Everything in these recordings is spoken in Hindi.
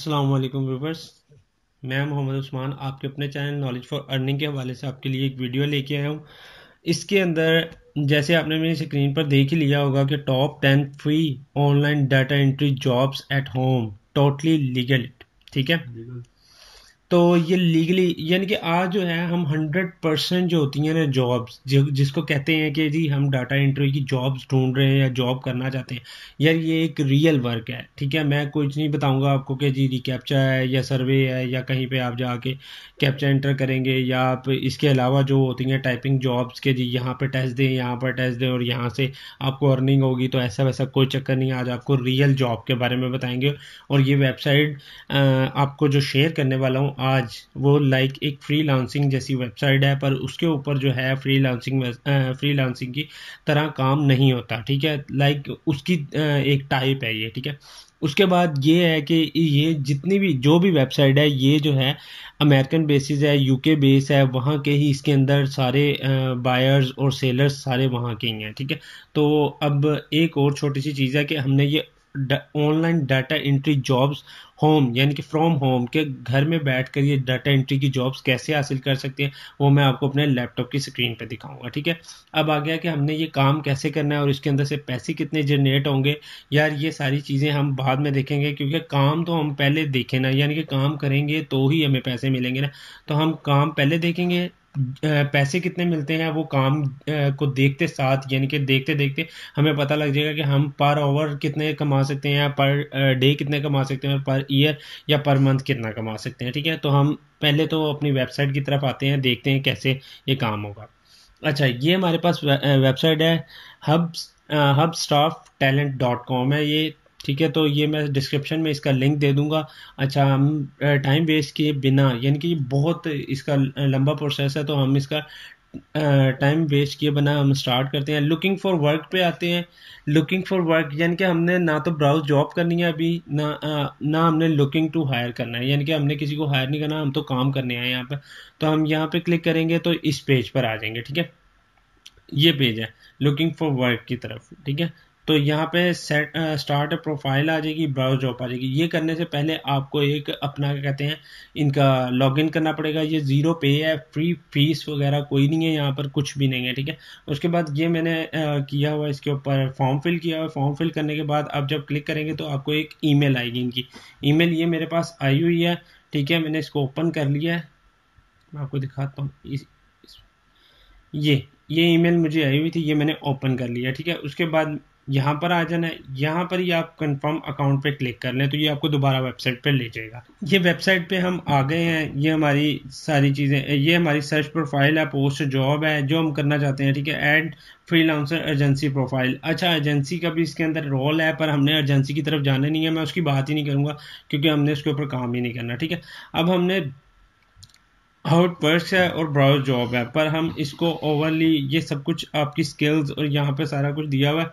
असलम व्यूवर्स मैं मोहम्मद उस्मान आपके अपने चैनल नॉलेज फॉर अर्निंग के हवाले से आपके लिए एक वीडियो लेके आया हूँ इसके अंदर जैसे आपने मेरी स्क्रीन पर देख ही लिया होगा कि top ten free online data entry jobs at home totally legal ठीक है तो ये लीगली यानी कि आज जो है हम हंड्रेड परसेंट जो होती हैं ना जॉब्स जिसको कहते हैं कि जी हम डाटा एंट्री की जॉब्स ढूंढ रहे हैं या जॉब करना चाहते हैं यार ये एक रियल वर्क है ठीक है मैं कुछ नहीं बताऊंगा आपको कि जी रिकैप्चा है या सर्वे है या कहीं पे आप जाके कैप्चा एंटर करेंगे या आप इसके अलावा जो होती हैं टाइपिंग जॉब्स के जी यहाँ पर टेस्ट दें यहाँ पर टेस्ट दें और यहाँ से आपको अर्निंग होगी तो ऐसा वैसा कोई चक्कर नहीं आज आपको रियल जॉब के बारे में बताएंगे और ये वेबसाइट आपको जो शेयर करने वाला हूँ आज वो लाइक एक फ्री लांसिंग जैसी वेबसाइट है पर उसके ऊपर जो है फ्री लांसिंग फ्री लांसिंग की तरह काम नहीं होता ठीक है लाइक उसकी एक टाइप है ये ठीक है उसके बाद ये है कि ये जितनी भी जो भी वेबसाइट है ये जो है अमेरिकन बेसिस है यूके बेस है वहाँ के ही इसके अंदर सारे बायर्स और सेलर्स सारे वहाँ के ही हैं ठीक है तो अब एक और छोटी सी चीज़ है कि हमने ये online data entry jobs home यानी कि फ्रॉम होम के घर में बैठकर ये डाटा एंट्री की जॉब्स कैसे हासिल कर सकते हैं वो मैं आपको अपने लैपटॉप की स्क्रीन पर दिखाऊंगा ठीक है अब आ गया कि हमने ये काम कैसे करना है और इसके अंदर से पैसे कितने जनरेट होंगे यार ये सारी चीज़ें हम बाद में देखेंगे क्योंकि काम तो हम पहले देखें ना यानी कि काम करेंगे तो ही हमें पैसे मिलेंगे ना तो हम काम पहले देखेंगे पैसे कितने मिलते हैं वो काम को देखते साथ यानी कि देखते देखते हमें पता लग जाएगा कि हम पर ओवर कितने कमा सकते हैं या पर डे कितने कमा सकते हैं पर ईयर या पर मंथ कितना कमा सकते हैं ठीक है तो हम पहले तो अपनी वेबसाइट की तरफ आते हैं देखते हैं कैसे ये काम होगा अच्छा ये हमारे पास वेबसाइट है hub hub staff talent dot com है ये ठीक है तो ये मैं डिस्क्रिप्शन में इसका लिंक दे दूंगा अच्छा हम टाइम वेस्ट किए बिना यानी कि बहुत इसका लंबा प्रोसेस है तो हम इसका टाइम वेस्ट किए बना हम स्टार्ट करते हैं लुकिंग फॉर वर्क पे आते हैं लुकिंग फॉर वर्क यानी कि हमने ना तो ब्राउज जॉब करनी है अभी ना ना हमने लुकिंग टू हायर करना है यानी कि हमने किसी को हायर नहीं करना हम तो काम करने आए यहाँ पर तो हम यहाँ पे क्लिक करेंगे तो इस पेज पर आ जाएंगे ठीक है ये पेज है लुकिंग फॉर वर्क की तरफ ठीक है तो यहाँ पे सेट स्टार्ट प्रोफाइल आ जाएगी ब्राउज जॉब आ जाएगी ये करने से पहले आपको एक अपना क्या कहते हैं इनका लॉगिन करना पड़ेगा ये ज़ीरो पे है फ्री फीस वगैरह कोई नहीं है यहाँ पर कुछ भी नहीं है ठीक है उसके बाद ये मैंने आ, किया हुआ इसके ऊपर फॉर्म फिल किया हुआ फॉर्म फिल करने के बाद आप जब क्लिक करेंगे तो आपको एक ई आएगी इनकी ईमेल ये मेरे पास आई हुई है ठीक है मैंने इसको ओपन कर लिया है मैं आपको दिखाता हूँ ये ये ईमेल मुझे आई हुई थी ये मैंने ओपन कर लिया ठीक है उसके बाद यहाँ पर आ जाना है यहाँ पर ही आप कंफर्म अकाउंट पे क्लिक कर लें तो ये आपको दोबारा वेबसाइट पे ले जाएगा ये वेबसाइट पे हम आ गए हैं ये हमारी सारी चीज़ें ये हमारी सर्च प्रोफाइल है पोस्ट जॉब है जो हम करना चाहते हैं ठीक है एड फ्रीलांसर एजेंसी प्रोफाइल अच्छा एजेंसी का भी इसके अंदर रोल है पर हमने एजेंसी की तरफ जाना नहीं है मैं उसकी बात ही नहीं करूँगा क्योंकि हमने उसके ऊपर काम ही नहीं करना ठीक है अब हमने पर्स है और ब्राउज जॉब है पर हम इसको ओवरली ये सब कुछ आपकी स्किल्स और यहाँ पर सारा कुछ दिया हुआ है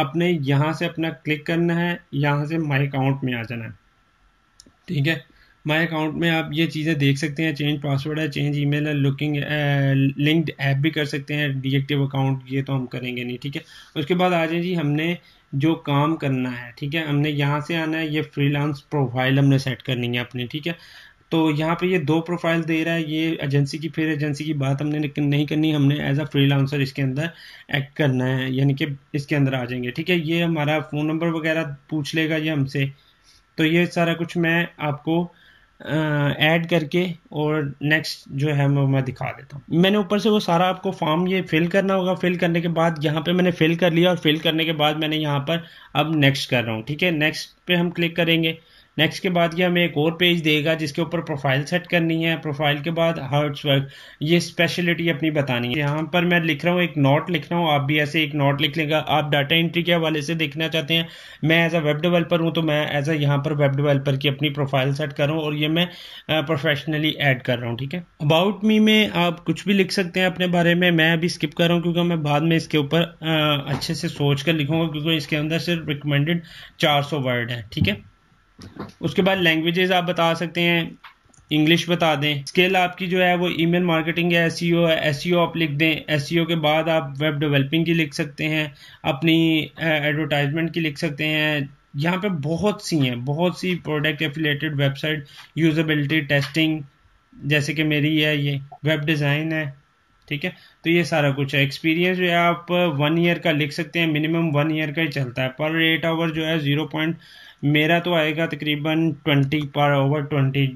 आपने यहाँ से अपना क्लिक करना है यहाँ से माई अकाउंट में आ जाना है ठीक है माई अकाउंट में आप ये चीज़ें देख सकते हैं चेंज पासवर्ड है चेंज ईमेल है लुकिंग लिंक्ड ऐप भी कर सकते हैं डिएक्टिव अकाउंट ये तो हम करेंगे नहीं ठीक है उसके बाद आ जाए जी हमने जो काम करना है ठीक है हमने यहाँ से आना है ये फ्रीलांस प्रोफाइल हमने सेट करनी है अपनी ठीक है तो यहाँ पे ये दो प्रोफाइल दे रहा है ये एजेंसी की फिर एजेंसी की बात हमने नहीं करनी हमने एज अ फ्रीलांसर इसके अंदर एक्ट करना है यानी कि इसके अंदर आ जाएंगे ठीक है ये हमारा फ़ोन नंबर वगैरह पूछ लेगा ये हमसे तो ये सारा कुछ मैं आपको ऐड करके और नेक्स्ट जो है वो मैं दिखा देता हूँ मैंने ऊपर से वो सारा आपको फॉर्म ये फिल करना होगा फिल करने के बाद यहाँ पे मैंने फिल कर लिया और फिल करने के बाद मैंने यहाँ पर अब नेक्स्ट कर रहा हूँ ठीक है नेक्स्ट पे हम क्लिक करेंगे नेक्स्ट के बाद ये हमें एक और पेज देगा जिसके ऊपर प्रोफाइल सेट करनी है प्रोफाइल के बाद हार्ट वर्क ये स्पेशलिटी अपनी बतानी है यहाँ पर मैं लिख रहा हूँ एक नोट लिख रहा हूँ आप भी ऐसे एक नोट लिख लेगा आप डाटा एंट्री के हवाले से देखना चाहते हैं मैं एज अ वेब डेवलपर हूँ तो मैं एज अ यहाँ पर वेब डिवेल्पर की अपनी प्रोफाइल सेट करूँ और ये मैं प्रोफेशनली एड कर रहा हूँ ठीक है अबाउट मी में आप कुछ भी लिख सकते हैं अपने बारे में मैं अभी स्किप कर रहा हूँ क्योंकि मैं बाद में इसके ऊपर अच्छे से सोच कर लिखूंगा क्योंकि इसके अंदर सिर्फ रिकमेंडेड चार वर्ड है ठीक है उसके बाद लैंग्वेजेस आप बता सकते हैं इंग्लिश बता दें स्केल आपकी जो है वो ईमेल मार्केटिंग या एस e है एस e आप लिख दें एस e के बाद आप वेब डेवलपिंग की लिख सकते हैं अपनी एडवर्टाइजमेंट की लिख सकते हैं यहाँ पे बहुत सी हैं बहुत सी product affiliated website usability testing जैसे कि मेरी है ये वेब डिज़ाइन है ठीक है तो ये सारा कुछ है एक्सपीरियंस जो है आप वन uh, ईयर का लिख सकते हैं मिनिमम वन ईयर का ही चलता है पर एट आवर जो है ज़ीरो पॉइंट मेरा तो आएगा तकरीबन ट्वेंटी पर ओवर ट्वेंटी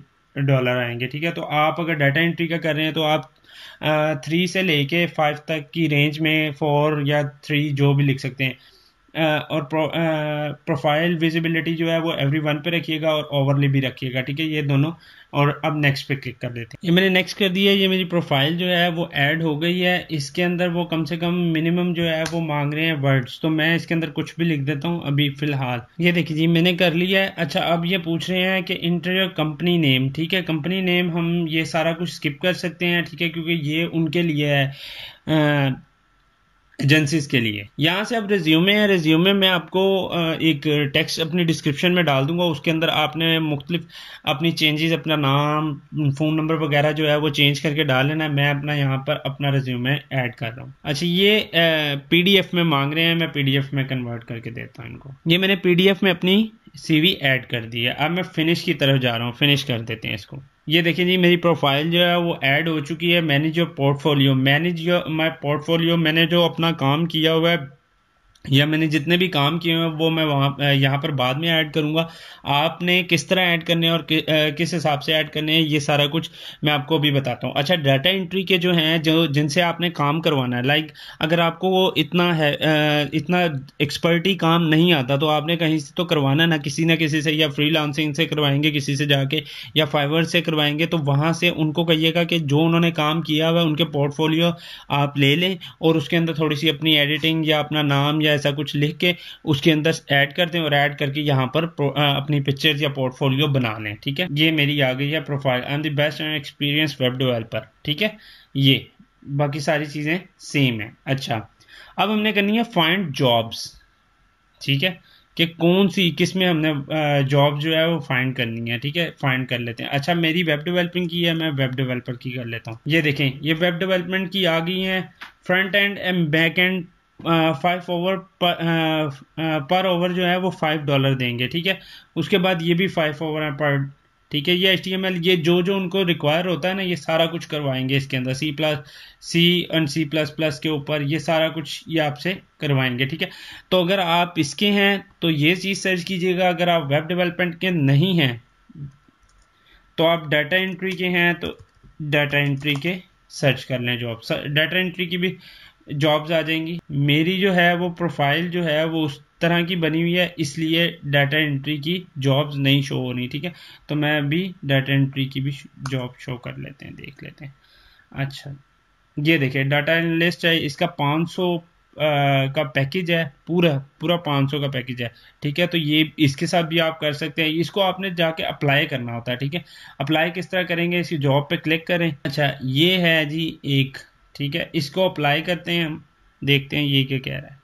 डॉलर आएंगे ठीक है तो आप अगर डाटा एंट्री का कर रहे हैं तो आप थ्री uh, से लेके फाइव तक की रेंज में फोर या थ्री जो भी लिख सकते हैं और प्रो, प्रोफाइल विजिबिलिटी जो है वो एवरी वन पे रखिएगा और ओवरली भी रखिएगा ठीक है ये दोनों और अब नेक्स्ट पे क्लिक कर देते हैं ये मैंने नेक्स्ट कर दिया ये मेरी प्रोफाइल जो है वो ऐड हो गई है इसके अंदर वो कम से कम मिनिमम जो है वो मांग रहे हैं वर्ड्स तो मैं इसके अंदर कुछ भी लिख देता हूँ अभी फिलहाल ये देखिए जी मैंने कर लिया है अच्छा अब ये पूछ रहे हैं कि इंटर योर कंपनी नेम ठीक है कंपनी नेम हम ये सारा कुछ स्किप कर सकते हैं ठीक है क्योंकि ये उनके लिए है एजेंसीज के लिए यहाँ से आप रेज्यूमे है रेज्यूमे में आपको एक टेक्स्ट अपनी डिस्क्रिप्शन में डाल दूंगा उसके अंदर आपने मुख्तलिफ अपनी चेंजेस अपना नाम फ़ोन नंबर वगैरह जो है वो चेंज करके डाल लेना है मैं अपना यहाँ पर अपना रेज्यूमे ऐड कर रहा हूँ अच्छा ये पीडीएफ में मांग रहे हैं मैं पीडीएफ में कन्वर्ट करके देता हूँ इनको ये मैंने पीडीएफ में अपनी सीवी ऐड कर दी है अब मैं फिनिश की तरफ जा रहा हूँ फिनिश कर देते हैं इसको ये देखिए जी मेरी प्रोफाइल जो है वो ऐड हो चुकी है मैंने जो पोर्टफोलियो मैंने जो मैं पोर्टफोलियो मैंने जो अपना काम किया हुआ है या मैंने जितने भी काम किए हैं वो मैं वहाँ यहाँ पर बाद में ऐड करूँगा आपने किस तरह ऐड करने और कि, किस हिसाब से ऐड करने हैं ये सारा कुछ मैं आपको अभी बताता हूँ अच्छा डाटा एंट्री के जो हैं जो जिनसे आपने काम करवाना है लाइक अगर आपको वो इतना है इतना एक्सपर्टी काम नहीं आता तो आपने कहीं से तो करवाना ना किसी ना किसी से या फ्री से करवाएंगे किसी से जाके या फाइवर से करवाएंगे तो वहाँ से उनको कहिएगा कि जो उन्होंने काम किया हुआ उनके पोर्टफोलियो आप ले लें और उसके अंदर थोड़ी सी अपनी एडिटिंग या अपना नाम या ऐसा कुछ लिख के उसके अंदर ऐड कर दें और ऐड करके यहाँ पर अपनी पिक्चर या पोर्टफोलियो बना लें ठीक है ये मेरी आ गई है profile I am the best and experience web developer ठीक है ये बाकी सारी चीज़ें सेम है अच्छा अब हमने करनी है फाइंड जॉब्स ठीक है कि कौन सी किस में हमने जॉब जो है वो फाइंड करनी है ठीक है फाइंड कर लेते हैं अच्छा मेरी वेब डेवलपिंग की है मैं वेब डेवलपर की कर लेता हूँ ये देखें ये वेब डेवलपमेंट की आ गई है front end and back end Fiverr पर, ओवर जो है वो फाइव डॉलर देंगे ठीक है उसके बाद ये भी फाइव ओवर है पर ठीक है ये एच ये जो जो उनको रिक्वायर होता है ना ये सारा कुछ करवाएंगे इसके अंदर C plus C and C plus plus के ऊपर ये सारा कुछ ये आपसे करवाएंगे ठीक है तो अगर आप इसके हैं तो ये चीज़ सर्च कीजिएगा अगर आप वेब डेवलपमेंट के नहीं हैं तो आप डाटा एंट्री के हैं तो डाटा एंट्री के सर्च कर लें जो आप डाटा एंट्री की भी जॉब्स आ जाएंगी मेरी जो है वो प्रोफाइल जो है वो उस तरह की बनी हुई है इसलिए डाटा एंट्री की जॉब्स नहीं शो हो रही ठीक है तो मैं अभी डाटा एंट्री की भी जॉब शो कर लेते हैं देख लेते हैं अच्छा ये देखिए डाटा एनालिस्ट है इसका 500 आ, का पैकेज है पूरा पूरा 500 का पैकेज है ठीक है तो ये इसके साथ भी आप कर सकते हैं इसको आपने जाके अप्लाई करना होता है ठीक है अप्लाई किस तरह करेंगे इसकी जॉब पे क्लिक करें अच्छा ये है जी एक ठीक है इसको अप्लाई करते हैं हम देखते हैं ये क्या कह रहा है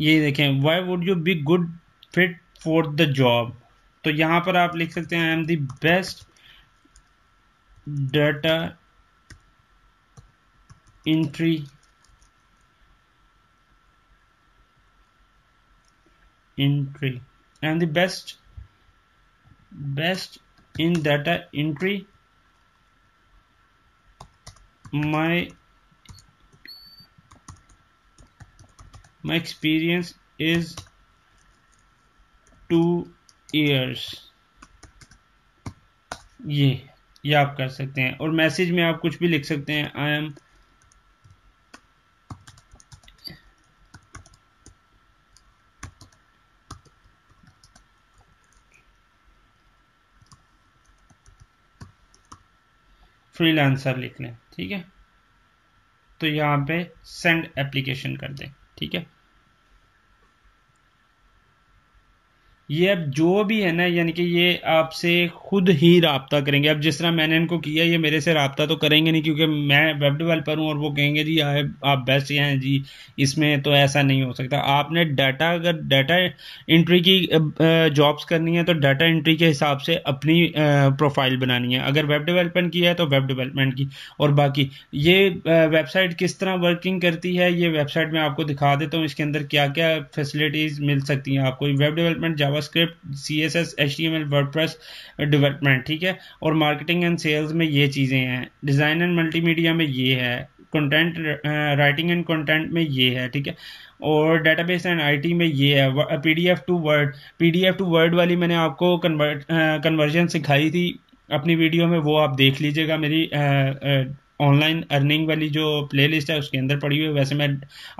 ये देखें why would you be good fit for the job तो यहां पर आप लिख सकते हैं I am the best data entry entry I am the best best in data entry my my experience is two years ये ये आप कर सकते हैं और मैसेज में आप कुछ भी लिख सकते हैं आई एम फ्रीलांसर लिख लें ठीक है तो यहाँ पे सेंड एप्लीकेशन कर दें ठीक है ये अब जो भी है ना यानी कि ये आपसे खुद ही रबता करेंगे अब जिस तरह मैंने इनको किया ये मेरे से रबता तो करेंगे नहीं क्योंकि मैं वेब डेवलपर हूँ और वो कहेंगे जी आप बेस्ट हैं जी इसमें तो ऐसा नहीं हो सकता आपने डाटा अगर डाटा इंट्री की जॉब्स करनी है तो डाटा इंट्री के हिसाब से अपनी प्रोफाइल बनानी है अगर वेब डिवेलपमेंट की है तो वेब डिवेलपमेंट की और बाकी ये वेबसाइट किस तरह वर्किंग करती है ये वेबसाइट मैं आपको दिखा देता हूँ इसके अंदर क्या क्या फैसिलिटीज़ मिल सकती हैं आपको web development Java JavaScript C S S H T M L WordPress development ठीक है और मार्केटिंग एंड सेल्स में ये चीज़ें हैं डिज़ाइन एंड मल्टीमीडिया में ये है कंटेंट राइटिंग एंड कंटेंट में ये है ठीक है और डेटाबेस एंड आईटी में ये है PDF to word PDF to word वाली मैंने आपको कन्वर्ट कन्वर्जन सिखाई थी अपनी वीडियो में वो आप देख लीजिएगा मेरी ऑनलाइन अर्निंग वाली जो प्लेलिस्ट है उसके अंदर पड़ी हुई है वैसे मैं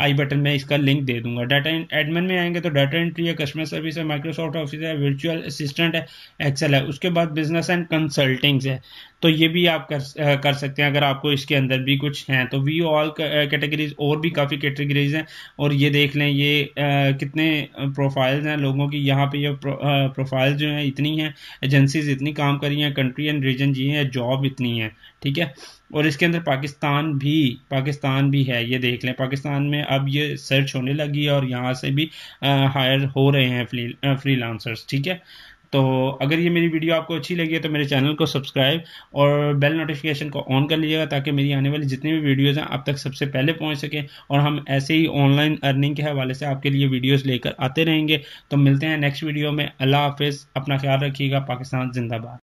आई बटन में इसका लिंक दे दूंगा डाटा एडमिन में आएंगे तो डाटा एंट्री है कस्टमर सर्विस है माइक्रोसॉफ्ट ऑफिस है वर्चुअल असिस्टेंट है एक्सेल है उसके बाद बिजनेस एंड कंसल्टिंग्स है तो ये भी आप कर कर सकते हैं अगर आपको इसके अंदर भी कुछ हैं तो वी ऑल कैटेगरीज और भी काफ़ी कैटेगरीज हैं और ये देख लें ये आ, कितने प्रोफाइल्स हैं लोगों की यहाँ पे ये प्रोफाइल जो हैं इतनी हैं एजेंसीज इतनी काम करी हैं कंट्री एंड रीजन जी हैं जॉब इतनी है ठीक है और इसके अंदर पाकिस्तान भी पाकिस्तान भी है ये देख लें पाकिस्तान में अब ये सर्च होने लगी है और यहाँ से भी हायर हो रहे हैं फ्री फ्रीलांसर्स ठीक है तो अगर ये मेरी वीडियो आपको अच्छी लगी है तो मेरे चैनल को सब्सक्राइब और बेल नोटिफिकेशन को ऑन कर लीजिएगा ताकि मेरी आने वाली जितनी भी वीडियोज़ हैं आप तक सबसे पहले पहुँच सकें और हम ऐसे ही ऑनलाइन अर्निंग के हवाले से आपके लिए वीडियोज़ लेकर आते रहेंगे तो मिलते हैं नेक्स्ट वीडियो में अल्लाह हाफिज़ अपना ख्याल रखिएगा पाकिस्तान जिंदाबाद